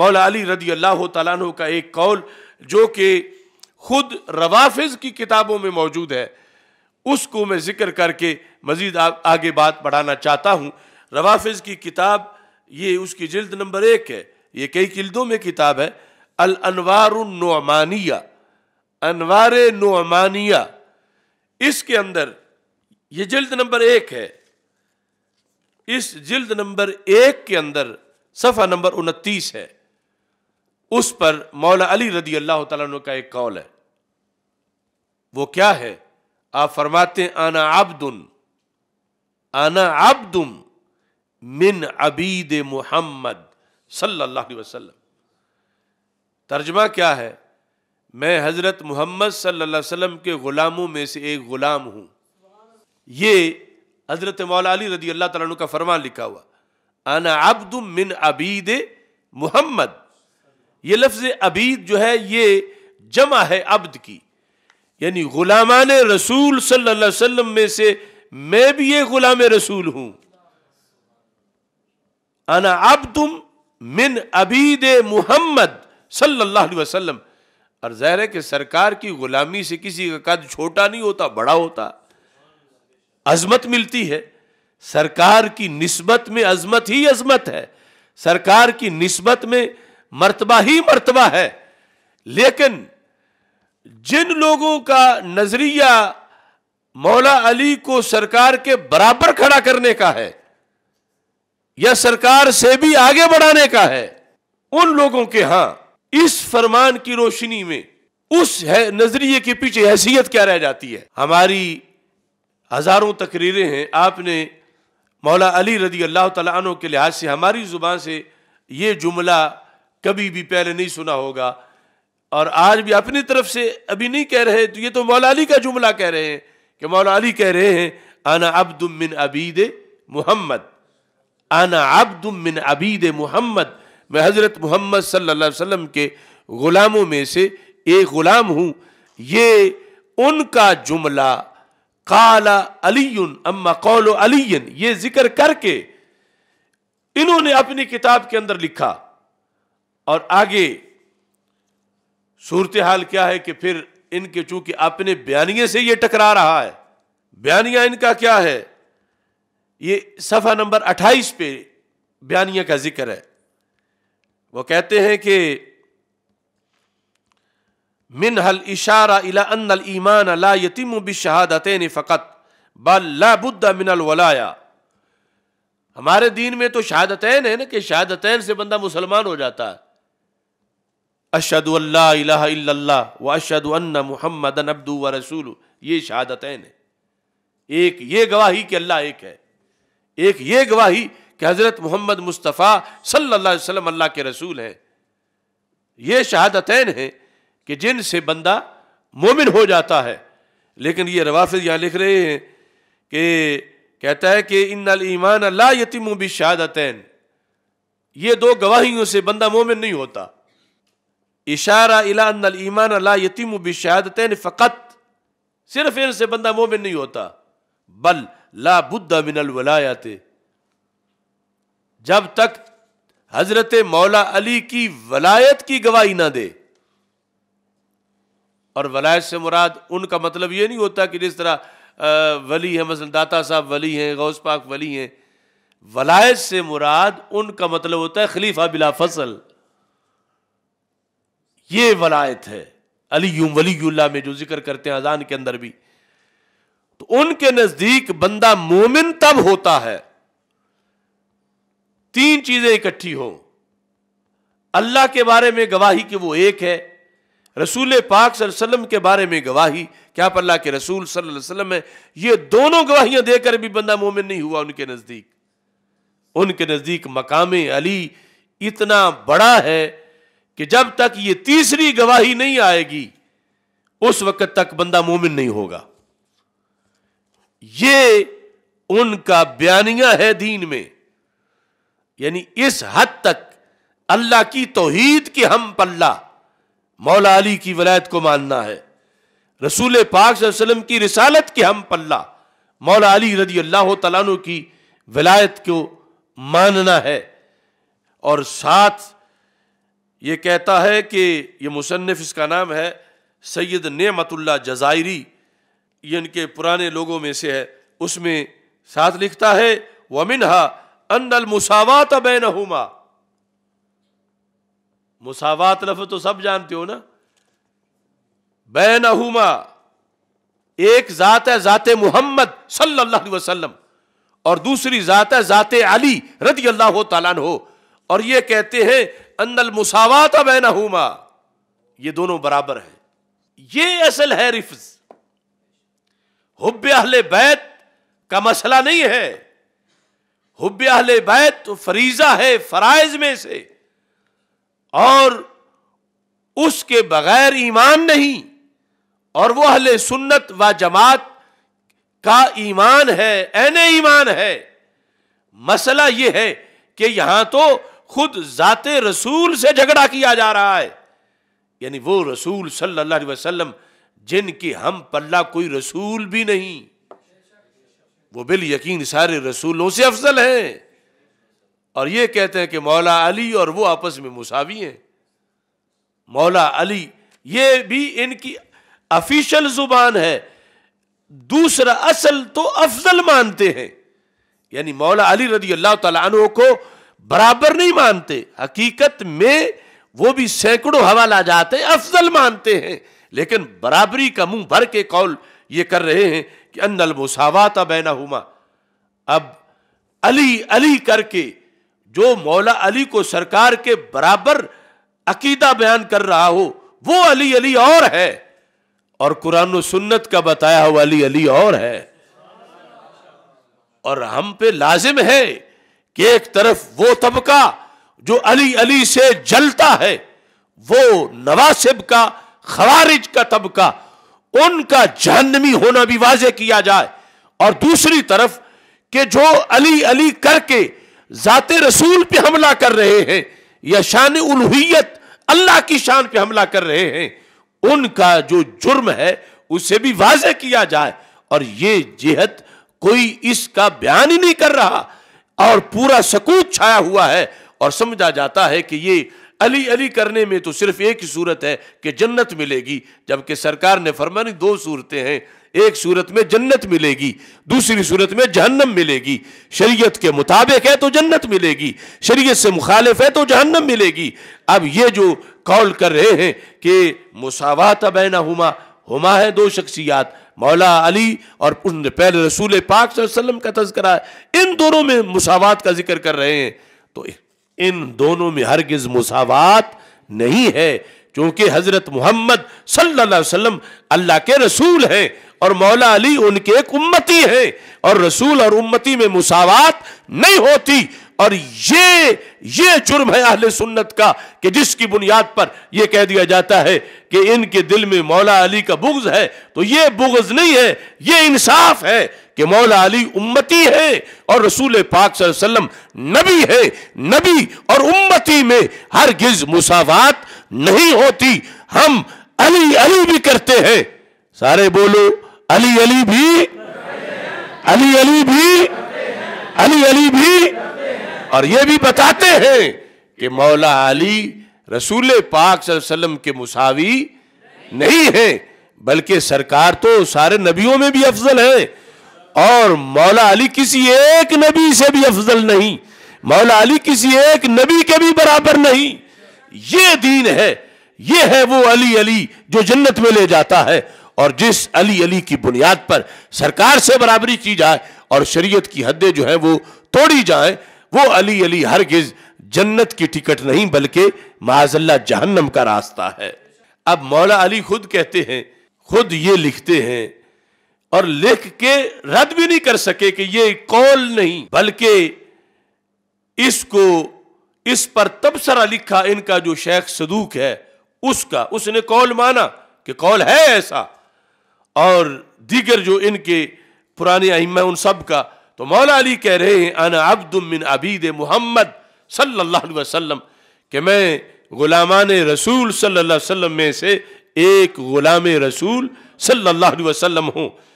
मौला अली रदी अल्लाह तु का एक कौल जो कि खुद रवाफिज़ की किताबों में मौजूद है उसको मैं ज़िक्र करके मज़ीद आगे बात बढ़ाना चाहता हूँ रवाफिज़ की किताब ये उसकी जल्द नंबर एक है ये कई किल्दों में किताब है अल अनवार नोमानिया अनवार नोमानिया इसके अंदर ये जल्द नंबर एक है इस जल्द नंबर एक के अंदर सफ़ा नंबर उनतीस है उस पर मौला अली रदी अल्लाह तु का एक कौल है वो क्या है आप फरमाते आना आबदुन आना आबदुम मिन अबीद मोहम्मद सल्लल्लाहु वसल्लम तर्जमा क्या है मैं हज़रत मोहम्मद सल्लल्लाहु वसल्लम के ग़ुलामों में से एक ग़ुलाम हूं ये हज़रत मौला अली रदी अल्लाह तु का फरमान लिखा हुआ आना आबदुम मिन अबीद मुहम्मद ये लफ्ज़ अबीद जो है ये जमा है अब्द की यानी ग़ुलामान रसूल सल्लल्लाहु अलैहि वसल्लम में से मैं भी ये ग़ुलाम रसूल हूं आना अब तुम मिन अबीद मुहम्मद सल्लल्लाहु अलैहि वसल्लम और जहर है कि सरकार की ग़ुलामी से किसी का कद छोटा नहीं होता बड़ा होता अजमत मिलती है सरकार की नस्बत में अजमत ही अजमत है सरकार की नस्बत में मर्तबा ही मर्तबा है लेकिन जिन लोगों का नजरिया मौला अली को सरकार के बराबर खड़ा करने का है या सरकार से भी आगे बढ़ाने का है उन लोगों के हां इस फरमान की रोशनी में उस है नजरिए के पीछे हैसियत क्या रह जाती है हमारी हजारों तकरीरें हैं आपने मौला अली रदी अल्लाह तला के लिहाज से हमारी ज़ुबान से ये जुमला कभी भी पहले नहीं सुना होगा और आज भी अपनी तरफ से अभी नहीं कह रहे तो ये तो मौला अली का जुमला कह रहे हैं कि मौला अली कह रहे हैं आना अब्दुम मिन अबीद मोहम्मद आना अब अबीद मोहम्मद मैं हज़रत मोहम्मद सल्ला के ग़ुलामों में से एक ग़ुलाम हूँ ये उनका जुमला काला अली अम्मा कौलो अली ये जिक्र करके इन्होंने अपनी किताब के अंदर लिखा और आगे सूरत हाल क्या है कि फिर इनके चूंकि अपने बयानिए से ये टकरा रहा है बयानिया इनका क्या है ये सफ़ा नंबर 28 पे बयानिया का जिक्र है वो कहते हैं कि मिन हल इशारा इला अन ईमान ला यतीम ने फ़कत बुद्धा मिनल वलाया हमारे दीन में तो शहादतैन है ना कि शहादतैन से बंदा मुसलमान हो जाता है अशद व अशद मुहमद अब्दू व रसूल ये शहादत है एक ये गवाही कि अल्लाह एक है एक ये गवाही कि हज़रत मोहम्मद मुस्तफ़ा सल्लल्लाहु अलैहि वसल्लम अल्लाह के रसूल हैं ये शहादत हैं कि जिनसे बंदा मोमिन हो जाता है लेकिन ये रवाफिज यहाँ लिख रहे हैं कि कहता है कि इन ईमान अल्लाह यतिम भी शहादत ये दो गवाहियों से बंदा मोमिन नहीं होता इशारा इला ईमान ला यतीम बिशहादत फ़कत सिर्फ इन से बंदा मोमिन नहीं होता बल ला बुद्ध मिनल वलायत जब तक हजरत मौला अली की वलायत की गवाही ना दे और वलायत से मुराद उनका मतलब ये नहीं होता कि जिस तरह वली है मसल दाता साहब वली हैं गौस पाक वली हैं वलायत से मुराद उनका मतलब होता है खलीफा बिला फसल ये वलायत है अली वलील्ला में जो जिक्र करते हैं अजान के अंदर भी तो उनके नजदीक बंदा मोमिन तब होता है तीन चीजें इकट्ठी हो अल्लाह के बारे में गवाही कि वो एक है रसूल पाक सल्लम के बारे में गवाही क्या आप अल्लाह के रसूल सल्लम है ये दोनों गवाहियां देकर भी बंदा मोमिन नहीं हुआ उनके नज़दीक उनके नज़दीक मकाम अली इतना बड़ा है कि जब तक ये तीसरी गवाही नहीं आएगी उस वक्त तक बंदा मोमिन नहीं होगा ये उनका बयानिया है दीन में यानी इस हद तक अल्लाह की तोहीद के हम पल्ला मौला अली की वलायत को मानना है रसूल पाक वसल्लम की रिसालत के हम पल्ला मौला अली रजी अल्लाह तला की वलायत को मानना है और साथ ये कहता है कि ये मुसनफ़ इसका नाम है सैयद नेमतुल्ला जजायरी ये इनके पुराने लोगों में से है उसमें साथ लिखता है वमिनहा अनल मुसावत बैन हुमा मुसावत लफ तो सब जानते हो ना बैन हुमा एक ज़ात है ज़ात मोहम्मद सल्लल्लाहु अलैहि वसल्लम और दूसरी ज़ात है ज़ात अली रदी अल्लाह तला हो और ये कहते हैं अंदल मुसावात बैन हुमा ये दोनों बराबर हैं ये असल है रिफ्ज हुब बैत का मसला नहीं है हुब बैत तो फरीजा है फराइज में से और उसके बगैर ईमान नहीं और वो अहले सुन्नत व जमात का ईमान है एन ईमान है मसला ये है कि यहां तो खुद जाते रसूल से झगड़ा किया जा रहा है यानी वो रसूल सल्लल्लाहु अलैहि वसल्लम जिनकी हम पल्ला कोई रसूल भी नहीं वो बिल यकीन सारे रसूलों से अफजल हैं और ये कहते हैं कि मौला अली और वो आपस में मुसावी हैं मौला अली ये भी इनकी ऑफिशियल ज़ुबान है दूसरा असल तो अफजल मानते हैं यानी मौला अली रदी अल्लाह तु को बराबर नहीं मानते हकीकत में वो भी सैकड़ों हवाला जाते अफजल मानते हैं लेकिन बराबरी का मुंह भर के कौल ये कर रहे हैं कि अन्नल मुसावात बैना हुमा अब अली अली करके जो मौला अली को सरकार के बराबर अकीदा बयान कर रहा हो वो अली अली और है और कुरान सुन्नत का बताया हुआ अली अली और है और हम पे लाजिम है कि एक तरफ वो तबका जो अली अली से जलता है वो नवासिब का खवारिज का तबका उनका जहनमी होना भी वाजे किया जाए और दूसरी तरफ कि जो अली अली करके जाते रसूल पे हमला कर रहे हैं या शान उलहियत अल्लाह की शान पे हमला कर रहे हैं उनका जो जुर्म है उसे भी वाजे किया जाए और ये जेहत कोई इसका बयान ही नहीं कर रहा और पूरा सकूत छाया हुआ है और समझा जाता है कि ये अली अली करने में तो सिर्फ एक ही सूरत है कि जन्नत मिलेगी जबकि सरकार ने फरमानी दो सूरतें हैं एक सूरत में जन्नत मिलेगी दूसरी सूरत में जहन्नम मिलेगी शरीयत के मुताबिक है तो जन्नत मिलेगी शरीयत से मुखालिफ है तो जहन्नम मिलेगी अब ये जो कॉल कर रहे हैं कि मुसावात बैना हुमा हुमा है दो शख्सियात मौला अली और पहले रसूल पाक सल्लम का तस्करा है इन दोनों में मुसावात का जिक्र कर रहे हैं तो इन दोनों में हरगिज़ मुसावात नहीं है क्योंकि हज़रत मोहम्मद सल्लाम अल्लाह के रसूल हैं और मौला अली उनके एक उम्मती हैं और रसूल और उम्मती में मुसावात नहीं होती और ये ये जुर्म है अहले सुन्नत का कि जिसकी बुनियाद पर यह कह दिया जाता है कि इनके दिल में मौला अली का बुग्ज है तो ये बुग्ज नहीं है ये इंसाफ है कि मौला अली उम्मती है और रसूल पाक वसल्लम नबी है नबी और उम्मती में हर गिज मुसावात नहीं होती हम अली अली भी करते हैं सारे बोलो अली अली भी अली अली भी अली अली भी और ये भी बताते हैं कि मौला अली रसूल पाक सल्लम के मुसावी नहीं है बल्कि सरकार तो सारे नबियों में भी अफजल है और मौला अली किसी एक नबी से भी अफजल नहीं मौला अली किसी एक नबी के भी बराबर नहीं ये दीन है ये है वो अली अली जो जन्नत में ले जाता है और जिस अली अली की बुनियाद पर सरकार से बराबरी की जाए और शरीयत की हदें जो है वो तोड़ी जाए वो अली अली हरगिज जन्नत की टिकट नहीं बल्कि माजल्ला जहन्नम का रास्ता है अब मौला अली खुद कहते हैं खुद ये लिखते हैं और लिख के रद्द भी नहीं कर सके कि ये कौल नहीं बल्कि इसको इस पर तबसरा लिखा इनका जो शेख सदूक है उसका उसने कौल माना कि कौल है ऐसा और दीगर जो इनके पुराने अहिमा उन सब का तो मौला अली कह रहे हैं अना अब्दुम मिन अबीद मोहम्मद सल्लल्लाहु अलैहि वसल्लम कि मैं गुलामान रसूल सल्लल्लाहु अलैहि वसल्लम में से एक गुलाम रसूल सल्लल्लाहु अलैहि वसल्लम हूँ